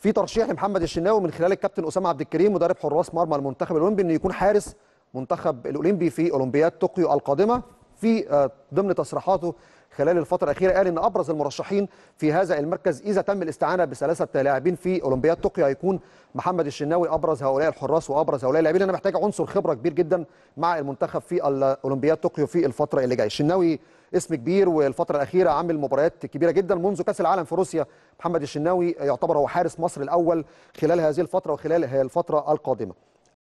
في ترشيح لمحمد الشناوي من خلال الكابتن اسامه عبد الكريم مدرب حراس مرمى المنتخب الاولمبي انه يكون حارس منتخب الاولمبي في اولمبياد طوكيو القادمه في آه، ضمن تصريحاته خلال الفترة الأخيرة قال إن أبرز المرشحين في هذا المركز إذا تم الاستعانة بثلاثة لاعبين في أولمبياد طوكيو هيكون محمد الشناوي أبرز هؤلاء الحراس وأبرز هؤلاء اللاعبين أنا محتاج عنصر خبرة كبير جدا مع المنتخب في آه، أولمبياد طوكيو في الفترة اللي جاية الشناوي اسم كبير والفترة الأخيرة عامل مباريات كبيرة جدا منذ كأس العالم في روسيا محمد الشناوي يعتبر هو حارس مصر الأول خلال هذه الفترة وخلال الفترة القادمة